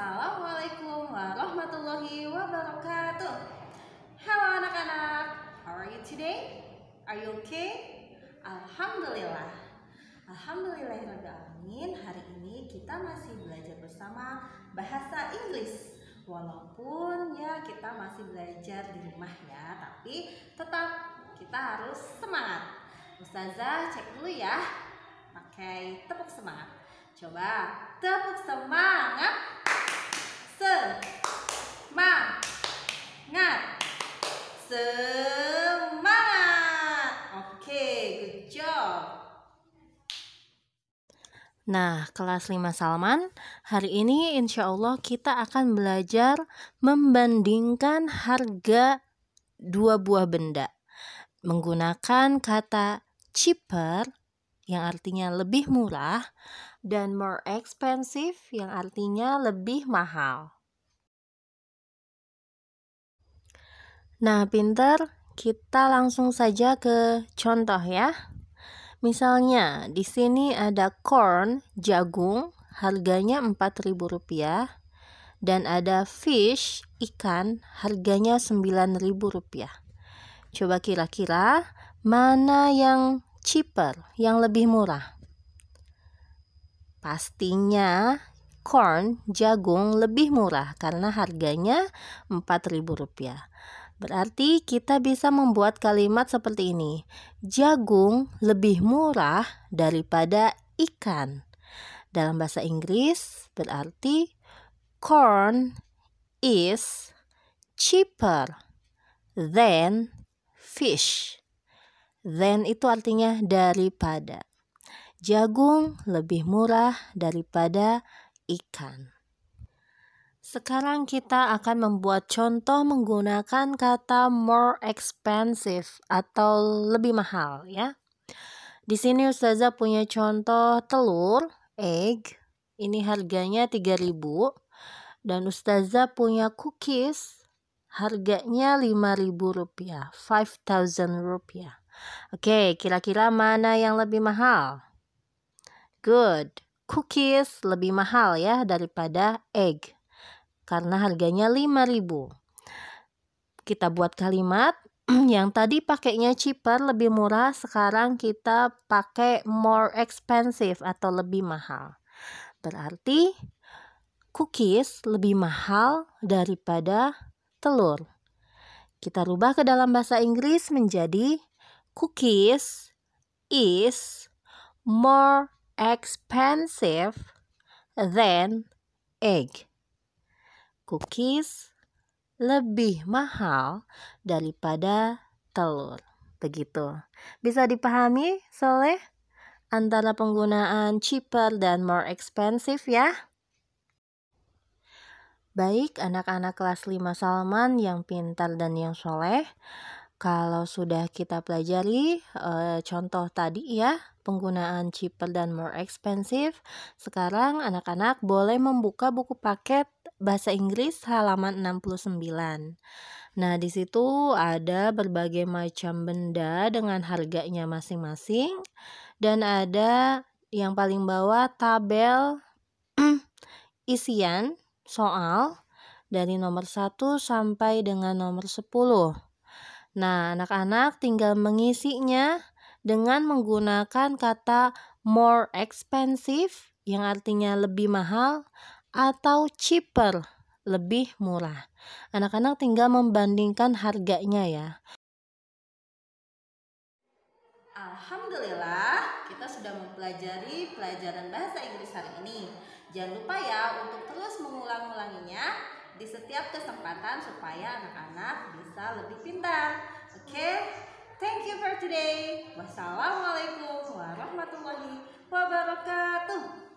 Assalamualaikum warahmatullahi wabarakatuh. Halo anak-anak, how are you today? Are you okay? Alhamdulillah. Alhamdulillahirrahmanirrahim. Hari ini kita masih belajar bersama bahasa Inggris. Walaupun ya kita masih belajar di rumah ya, tapi tetap kita harus semangat. Ustazah cek dulu ya. Pakai tepuk semangat. Coba tepuk semangat semangat semangat oke good job Nah, kelas 5 Salman, hari ini insya Allah kita akan belajar membandingkan harga dua buah benda menggunakan kata cheaper yang artinya lebih murah, dan more expensive, yang artinya lebih mahal. Nah, pinter, kita langsung saja ke contoh ya. Misalnya, di sini ada corn, jagung, harganya Rp4.000 dan ada fish ikan harganya Rp9.000. Coba kira-kira mana yang cheaper, yang lebih murah. Pastinya corn, jagung lebih murah karena harganya Rp4.000. Berarti kita bisa membuat kalimat seperti ini. Jagung lebih murah daripada ikan. Dalam bahasa Inggris berarti corn is cheaper than fish. Then itu artinya daripada. Jagung lebih murah daripada ikan. Sekarang kita akan membuat contoh menggunakan kata more expensive atau lebih mahal ya. Di sini Ustazah punya contoh telur, egg, ini harganya 3000 dan Ustazah punya cookies harganya 5000 rupiah, 5000 rupiah. Oke, kira-kira mana yang lebih mahal? Good. Cookies lebih mahal ya daripada egg. Karena harganya 5000 Kita buat kalimat yang tadi pakainya cheaper lebih murah, sekarang kita pakai more expensive atau lebih mahal. Berarti cookies lebih mahal daripada telur. Kita rubah ke dalam bahasa Inggris menjadi cookies is more expensive than egg. Cookies lebih mahal daripada telur. Begitu. Bisa dipahami, Soleh? Antara penggunaan cheaper dan more expensive ya. Baik anak-anak kelas 5 Salman yang pintar dan yang soleh, kalau sudah kita pelajari e, contoh tadi ya, penggunaan cheaper dan more expensive, sekarang anak-anak boleh membuka buku paket bahasa Inggris halaman 69. Nah, di situ ada berbagai macam benda dengan harganya masing-masing dan ada yang paling bawah tabel isian soal dari nomor 1 sampai dengan nomor 10. Nah, anak-anak tinggal mengisinya dengan menggunakan kata more expensive yang artinya lebih mahal atau cheaper, lebih murah. Anak-anak tinggal membandingkan harganya ya. Alhamdulillah, kita sudah mempelajari pelajaran bahasa Inggris hari ini. Jangan lupa ya untuk terus mengulang-ulanginya di setiap kesempatan supaya anak-anak bisa lebih pintar. Oke, okay? thank you for today. Wassalamualaikum warahmatullahi wabarakatuh.